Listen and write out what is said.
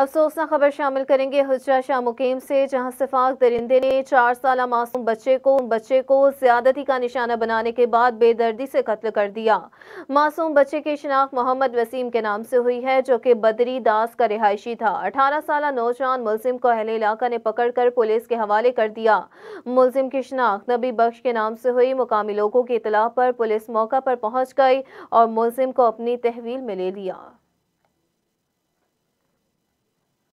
अफसोसना खबर शामिल करेंगे हजरा शाह मुकीम से जहां सिफाक दरिंदे ने चार साल मासूम बच्चे को बच्चे को ज्यादती का निशाना बनाने के बाद बेदर्दी से कत्ल कर दिया मासूम बच्चे की शिनाख्त मोहम्मद वसीम के नाम से हुई है जो कि बदरी दास का रिहायशी था अठारह साल नौजवान मुलिम को अहले इलाका ने पकड़कर पुलिस के हवाले कर दिया मुलिम की शिनाख्त नबी बख्श के नाम से हुई मुकामी लोगों की इतला पर पुलिस मौका पर पहुंच गई और मुलिम को अपनी तहवील में ले लिया